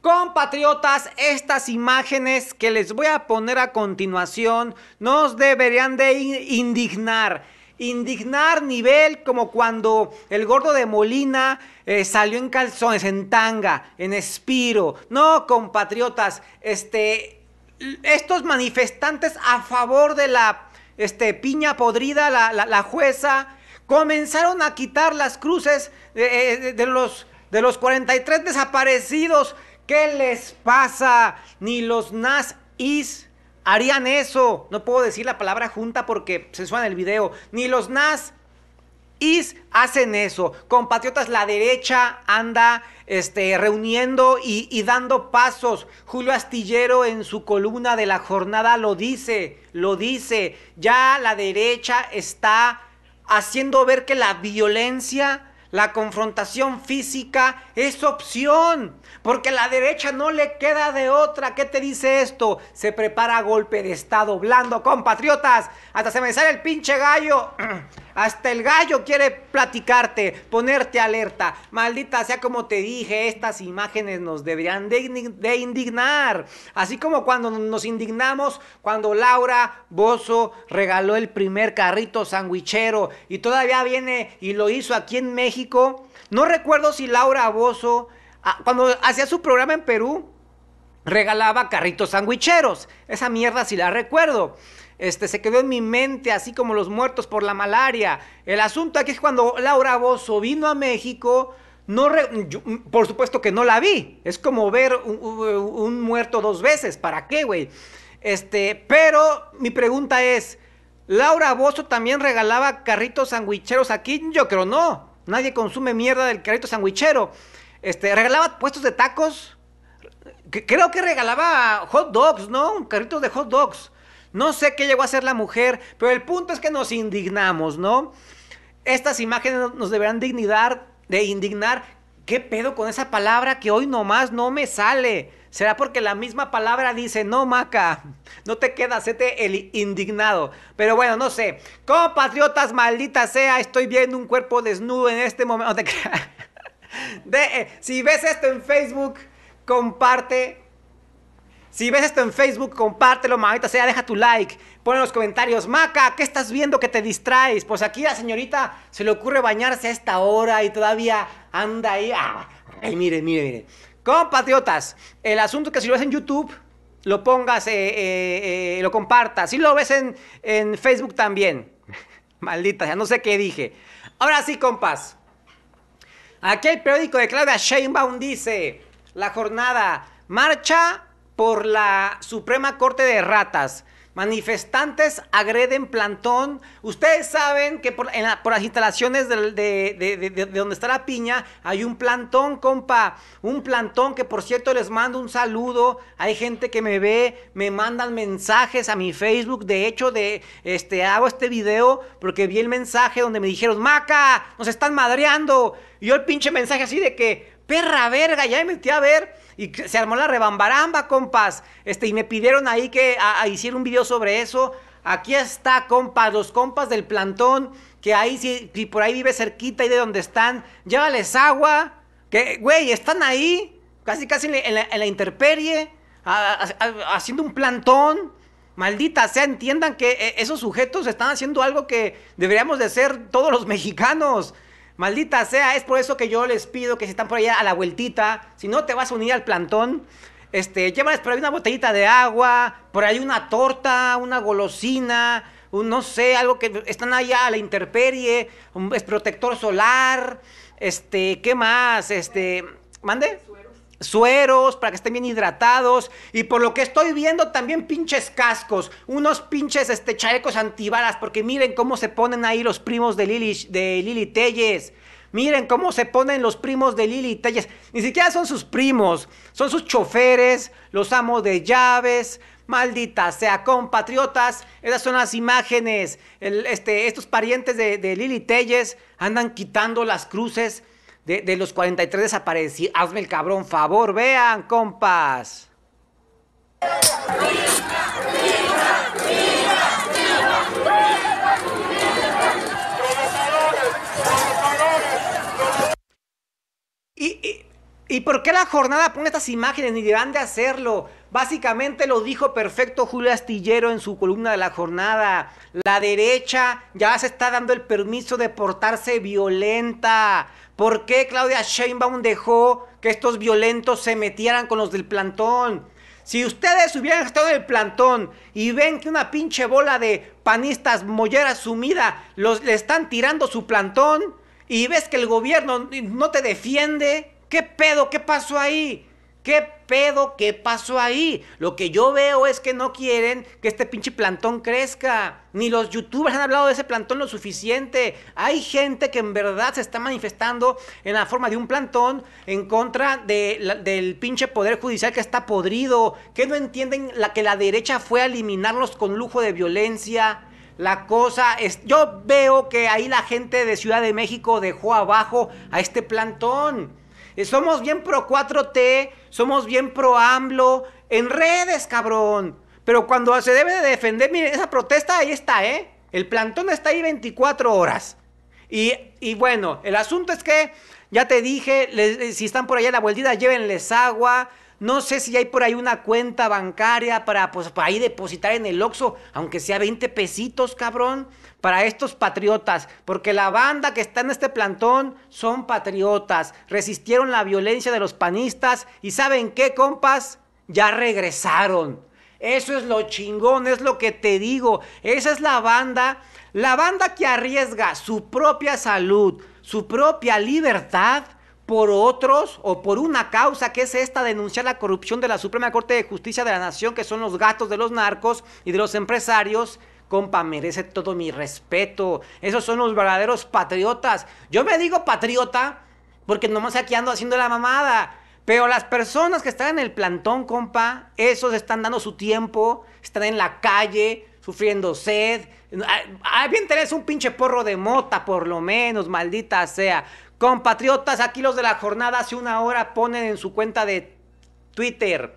Compatriotas, estas imágenes que les voy a poner a continuación nos deberían de indignar. Indignar nivel como cuando el gordo de Molina eh, salió en calzones, en tanga, en espiro. No, compatriotas, este, estos manifestantes a favor de la este, piña podrida, la, la, jueza, comenzaron a quitar las cruces de, eh, los de los 43 desaparecidos ¿Qué les pasa? Ni los nazis harían eso. No puedo decir la palabra junta porque se suena el video. Ni los nazis hacen eso. Compatriotas, la derecha anda este, reuniendo y, y, dando pasos. Julio Astillero en su columna de la jornada lo dice, lo dice. Ya la derecha está haciendo ver que la violencia la confrontación física es opción, porque la derecha no le queda de otra. ¿Qué te dice esto? Se prepara golpe de estado blando, compatriotas. Hasta se me sale el pinche gallo. Hasta el gallo quiere platicarte, ponerte alerta. Maldita sea como te dije, estas imágenes nos deberían de indignar. Así como cuando nos indignamos cuando Laura Bozo regaló el primer carrito sandwichero y todavía viene y lo hizo aquí en México no recuerdo si Laura bozo ah, cuando hacía su programa en Perú, regalaba carritos sandwicheros. Esa mierda sí la recuerdo. Este, se quedó en mi mente, así como los muertos por la malaria. El asunto aquí es cuando Laura Bozo vino a México, no por supuesto que no la vi. Es como ver un, muerto dos veces. ¿Para qué, güey? Este, pero mi pregunta es, ¿Laura Bozo también regalaba carritos sandwicheros aquí? Yo creo no. Nadie consume mierda del carrito sandwichero. Este, regalaba puestos de tacos. creo que regalaba hot dogs, ¿no? Un carrito de hot dogs. No sé qué llegó a ser la mujer, pero el punto es que nos indignamos, ¿no? Estas imágenes nos deberán dignidad de indignar. ¿Qué pedo con esa palabra que hoy nomás no me sale? ¿Será porque la misma palabra dice, no, Maca, no te quedas, sete el indignado? Pero bueno, no sé. Compatriotas, maldita sea, estoy viendo un cuerpo desnudo en este momento. De, eh, si ves esto en Facebook, comparte. Si ves esto en Facebook, compártelo, maldita sea, deja tu like, pon en los comentarios, Maca, ¿qué estás viendo que te distraes? Pues aquí la señorita se le ocurre bañarse a esta hora y todavía anda ahí. Ah, ay, mire, mire, mire. Compatriotas, el asunto que si lo ves en YouTube, lo pongas, eh, eh, eh, lo compartas. Si lo ves en, en Facebook también. Maldita, ya no sé qué dije. Ahora sí, compas. Aquí el periódico de Claudia Sheinbaum dice, la jornada, marcha por la Suprema Corte de Ratas. Manifestantes agreden plantón. Ustedes saben que por, las instalaciones de, donde está la piña hay un plantón, compa. Un plantón que por cierto les mando un saludo. Hay gente que me ve, me mandan mensajes a mi Facebook. De hecho, de este hago este video porque vi el mensaje donde me dijeron, Maca, nos están madreando. Y yo el pinche mensaje así de que, perra verga, ya me metí a ver. Y se armó la rebambaramba, compas. Este, y me pidieron ahí que hiciera un video sobre eso. Aquí está, compas, los compas del plantón. Que ahí, si, por ahí vive cerquita y de donde están, llévales agua. Que, güey, están ahí, casi casi en la, interperie, haciendo un plantón. Maldita sea, entiendan que eh, esos sujetos están haciendo algo que deberíamos de ser todos los mexicanos. Maldita sea, es por eso que yo les pido que si están por allá a la vueltita, si no te vas a unir al plantón, este, llévales por ahí una botellita de agua, por ahí una torta, una golosina, un, no sé, algo que están allá a la interperie, un protector solar, este, ¿qué más? Este, mande sueros para que estén bien hidratados y por lo que estoy viendo también pinches cascos, unos pinches este chalecos antibalas porque miren cómo se ponen ahí los primos de Lili de Lili Telles. Miren cómo se ponen los primos de Lili y Telles. Ni siquiera son sus primos, son sus choferes, los amos de llaves. Maldita sea, compatriotas, esas son las imágenes. este, estos parientes de, Lili Telles andan quitando las cruces de, de los 43 desaparecidos. Hazme el cabrón favor, vean, compas. ¿Y por qué la jornada pone estas imágenes? Ni deberán de hacerlo. Básicamente lo dijo perfecto Julio Astillero en su columna de la jornada. La derecha ya se está dando el permiso de portarse violenta. ¿Por qué Claudia Sheinbaum dejó que estos violentos se metieran con los del plantón? Si ustedes hubieran estado en el plantón y ven que una pinche bola de panistas molleras sumida los, le están tirando su plantón y ves que el gobierno no te defiende, ¿Qué pedo? ¿Qué pasó ahí? ¿Qué pedo? ¿Qué pasó ahí? Lo que yo veo es que no quieren que este pinche plantón crezca. Ni los youtubers han hablado de ese plantón lo suficiente. Hay gente que en verdad se está manifestando en la forma de un plantón en contra del pinche poder judicial que está podrido. Que no entienden la que la derecha fue a eliminarlos con lujo de violencia. La cosa es, yo veo que ahí la gente de Ciudad de México dejó abajo a este plantón. Eh, somos bien pro 4T, somos bien pro AMLO, en redes, cabrón. Pero cuando se debe de defender, miren, esa protesta ahí está, ¿eh? El plantón está ahí 24 horas. Y, bueno, el asunto es que, ya te dije, si están por allá en la vueltita, llévenles agua no sé si hay por ahí una cuenta bancaria para, pues, ahí depositar en el Oxxo, aunque sea 20 pesitos, cabrón, para estos patriotas. Porque la banda que está en este plantón son patriotas. Resistieron la violencia de los panistas y ¿saben qué, compas? Ya regresaron. Eso es lo chingón, es lo que te digo. Esa es la banda, la banda que arriesga su propia salud, su propia libertad por otros o por una causa que es esta, denunciar la corrupción de la Suprema Corte de Justicia de la Nación, que son los gatos de los narcos y de los empresarios, compa, merece todo mi respeto. Esos son los verdaderos patriotas. Yo me digo patriota porque nomás aquí ando haciendo la mamada. Pero las personas que están en el plantón, compa, esos están dando su tiempo, están en la calle, sufriendo sed. Bien ah, tenés un pinche porro de mota, por lo menos, maldita sea. Compatriotas, aquí los de la jornada hace una hora ponen en su cuenta de Twitter.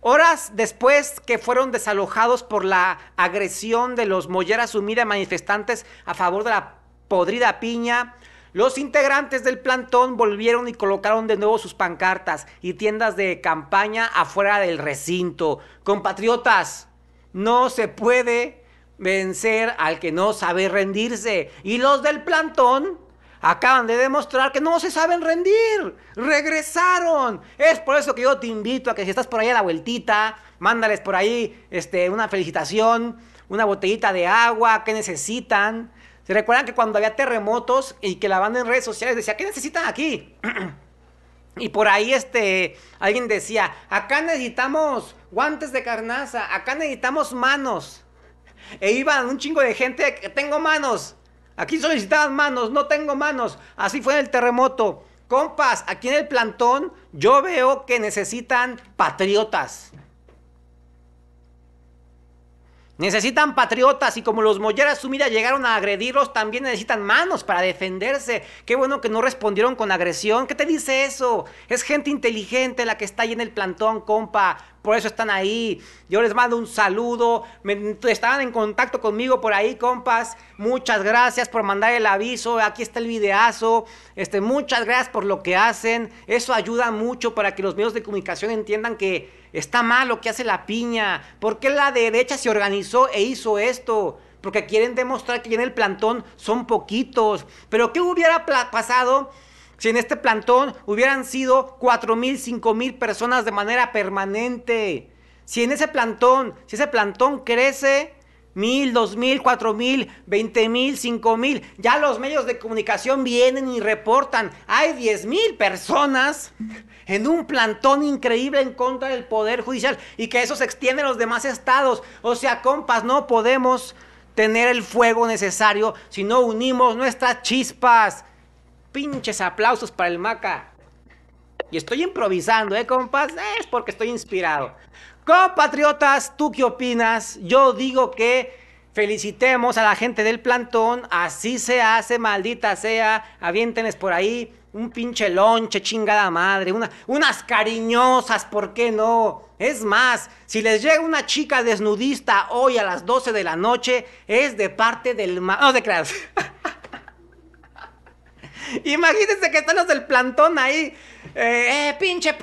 Horas después que fueron desalojados por la agresión de los Mollera Sumida manifestantes a favor de la podrida piña, los integrantes del plantón volvieron y colocaron de nuevo sus pancartas y tiendas de campaña afuera del recinto. Compatriotas, no se puede vencer al que no sabe rendirse. Y los del plantón acaban de demostrar que no se saben rendir. Regresaron. Es por eso que yo te invito a que si estás por ahí a la vueltita, mándales por ahí este, una felicitación, una botellita de agua, ¿qué necesitan. ¿Se recuerdan que cuando había terremotos y que la banda en redes sociales decía, ¿qué necesitan aquí? y por ahí este, alguien decía, acá necesitamos guantes de carnaza, acá necesitamos manos. E iban un chingo de gente, tengo manos, Aquí solicitaban manos, no tengo manos. Así fue el terremoto. Compas, aquí en el plantón yo veo que necesitan patriotas. Necesitan patriotas y como los Mollera Sumida llegaron a agredirlos, también necesitan manos para defenderse. Qué bueno que no respondieron con agresión. ¿Qué te dice eso? Es gente inteligente la que está ahí en el plantón, compa por eso están ahí. Yo les mando un saludo. estaban en contacto conmigo por ahí, compas. Muchas gracias por mandar el aviso. Aquí está el videazo. Este, muchas gracias por lo que hacen. Eso ayuda mucho para que los medios de comunicación entiendan que está mal lo que hace la piña. ¿Por qué la derecha se organizó e hizo esto? Porque quieren demostrar que en el plantón son poquitos. Pero ¿qué hubiera pasado? Si en este plantón hubieran sido cuatro mil, cinco mil personas de manera permanente. Si en ese plantón, si ese plantón crece mil, dos mil, cuatro mil, veinte mil, cinco mil. Ya los medios de comunicación vienen y reportan. Hay diez mil personas en un plantón increíble en contra del Poder Judicial y que eso se extiende a los demás estados. O sea, compas, no podemos tener el fuego necesario si no unimos nuestras chispas. Pinches aplausos para el Maca. Y estoy improvisando, ¿eh, compas? Es porque estoy inspirado. Compatriotas, ¿tú qué opinas? Yo digo que felicitemos a la gente del plantón. Así se hace, maldita sea. Aviéntenes por ahí un pinche lonche, chingada madre. unas cariñosas, ¿por qué no? Es más, si les llega una chica desnudista hoy a las 12 de la noche, es de parte del... no de creas. Imagínense que están los del plantón ahí. Eh, eh, pinche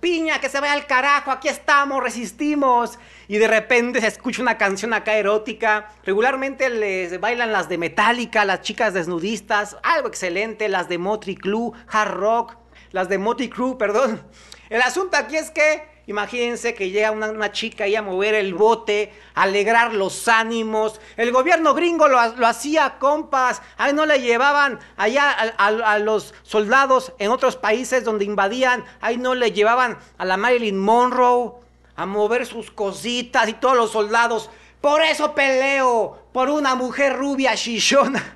piña, que se vaya al carajo, aquí estamos, resistimos. Y de repente se escucha una canción acá erótica. Regularmente les bailan las de Metallica, las chicas desnudistas, algo excelente, las de Motri club Hard Rock, las de Motri Crew, perdón. El asunto aquí es que Imagínense que llega una, chica ahí a mover el bote, a alegrar los ánimos. El gobierno gringo lo, hacía, compas. Ahí no le llevaban allá a, los soldados en otros países donde invadían. Ahí no le llevaban a la Marilyn Monroe a mover sus cositas y todos los soldados. Por eso peleo, por una mujer rubia chillona.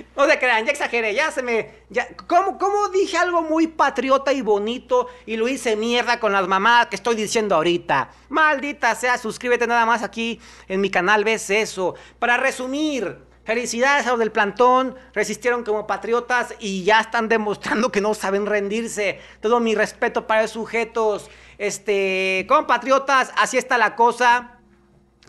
no te crean, ya exageré, ya se me... Ya, ¿cómo, ¿Cómo dije algo muy patriota y bonito y lo hice mierda con las mamadas que estoy diciendo ahorita? Maldita sea, suscríbete nada más aquí en mi canal, ves eso. Para resumir, Felicidades a los del plantón, resistieron como patriotas y ya están demostrando que no saben rendirse. Todo mi respeto para los sujetos. Este, compatriotas, así está la cosa.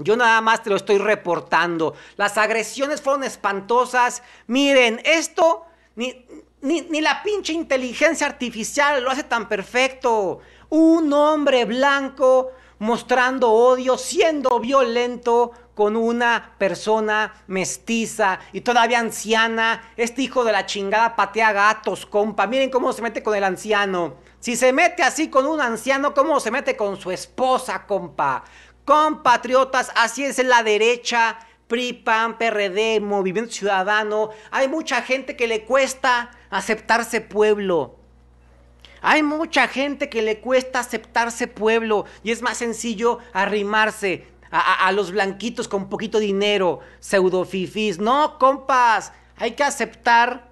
Yo nada más te lo estoy reportando. Las agresiones fueron espantosas. Miren, esto ni, ni, la pinche inteligencia artificial lo hace tan perfecto. Un hombre blanco mostrando odio, siendo violento con una persona mestiza y todavía anciana. Este hijo de la chingada patea gatos, compa. Miren cómo se mete con el anciano. Si se mete así con un anciano, ¿cómo se mete con su esposa, compa? compatriotas, así es la derecha, PRI, PAN, PRD, Movimiento Ciudadano. Hay mucha gente que le cuesta aceptarse pueblo. Hay mucha gente que le cuesta aceptarse pueblo y es más sencillo arrimarse a, los blanquitos con poquito dinero, pseudo pseudofifis. No, compas, hay que aceptar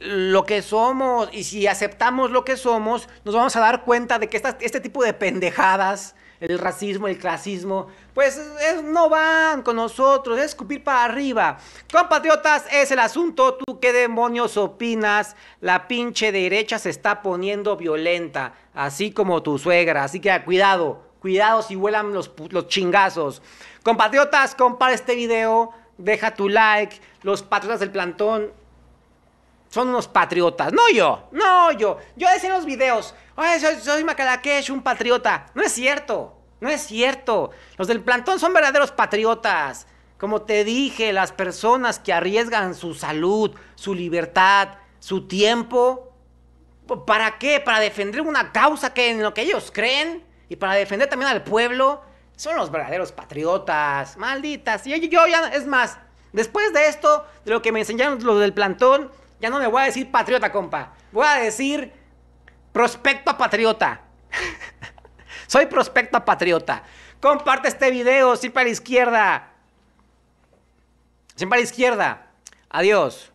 lo que somos y si aceptamos lo que somos, nos vamos a dar cuenta de que este tipo de pendejadas el racismo, el clasismo, pues no van con nosotros, es escupir para arriba. Compatriotas, es el asunto, tú qué demonios opinas, la pinche derecha se está poniendo violenta, así como tu suegra, así que cuidado, cuidado si vuelan los, los chingazos. Compatriotas, compara este video, deja tu like, los patriotas del plantón son unos patriotas. No yo, no yo. Yo decía en los videos, Ay, soy, soy Macalakesh, un patriota. No es cierto, no es cierto. Los del plantón son verdaderos patriotas. Como te dije, las personas que arriesgan su salud, su libertad, su tiempo, ¿para qué? Para defender una causa que en lo que ellos creen y para defender también al pueblo, son los verdaderos patriotas. Malditas. Y yo, yo ya, es más, después de esto, de lo que me enseñaron los del plantón, ya no me voy a decir patriota, compa. Voy a decir prospecto patriota. Soy prospecto patriota. Comparte este video, siempre para la izquierda. Siempre para la izquierda. Adiós.